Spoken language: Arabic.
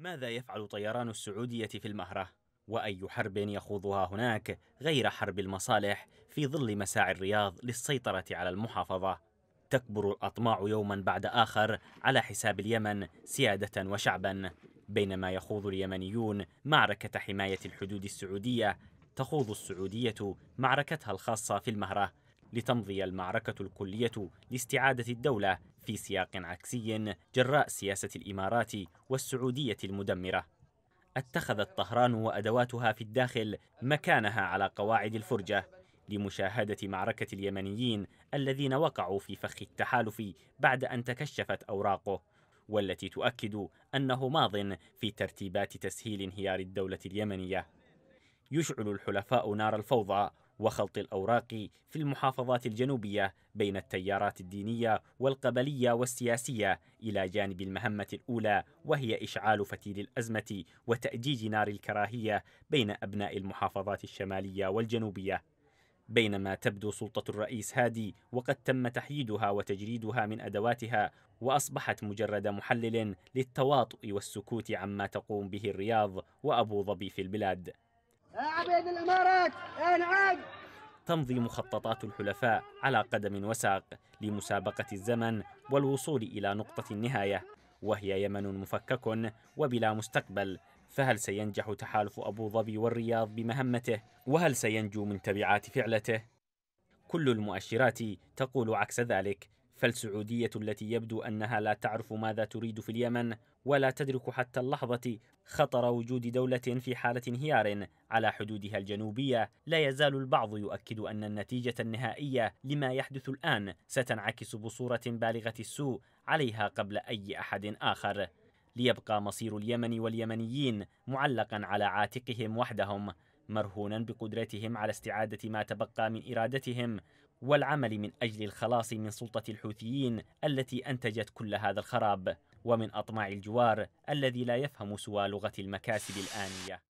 ماذا يفعل طيران السعودية في المهرة؟ وأي حرب يخوضها هناك غير حرب المصالح في ظل مساعي الرياض للسيطرة على المحافظة؟ تكبر الأطماع يوما بعد آخر على حساب اليمن سيادة وشعبا بينما يخوض اليمنيون معركة حماية الحدود السعودية تخوض السعودية معركتها الخاصة في المهرة لتمضي المعركة الكلية لاستعادة الدولة في سياق عكسي جراء سياسة الإمارات والسعودية المدمرة. اتخذت طهران وأدواتها في الداخل مكانها على قواعد الفرجة لمشاهدة معركة اليمنيين الذين وقعوا في فخ التحالف بعد أن تكشفت أوراقه، والتي تؤكد أنه ماض في ترتيبات تسهيل انهيار الدولة اليمنية. يشعل الحلفاء نار الفوضى وخلط الأوراق في المحافظات الجنوبية بين التيارات الدينية والقبلية والسياسية إلى جانب المهمة الأولى وهي إشعال فتيل الأزمة وتأجيج نار الكراهية بين أبناء المحافظات الشمالية والجنوبية بينما تبدو سلطة الرئيس هادي وقد تم تحييدها وتجريدها من أدواتها وأصبحت مجرد محلل للتواطؤ والسكوت عما تقوم به الرياض وأبو ظبي في البلاد يا عبيد الإمارات انعد تمضي مخططات الحلفاء على قدم وساق لمسابقة الزمن والوصول إلى نقطة النهاية وهي يمن مفكك وبلا مستقبل فهل سينجح تحالف أبو ظبي والرياض بمهمته؟ وهل سينجو من تبعات فعلته؟ كل المؤشرات تقول عكس ذلك فالسعودية التي يبدو أنها لا تعرف ماذا تريد في اليمن ولا تدرك حتى اللحظة خطر وجود دولة في حالة انهيار على حدودها الجنوبية لا يزال البعض يؤكد أن النتيجة النهائية لما يحدث الآن ستنعكس بصورة بالغة السوء عليها قبل أي أحد آخر ليبقى مصير اليمن واليمنيين معلقا على عاتقهم وحدهم مرهونا بقدرتهم على استعادة ما تبقى من إرادتهم والعمل من أجل الخلاص من سلطة الحوثيين التي أنتجت كل هذا الخراب ومن أطماع الجوار الذي لا يفهم سوى لغة المكاسب الآنية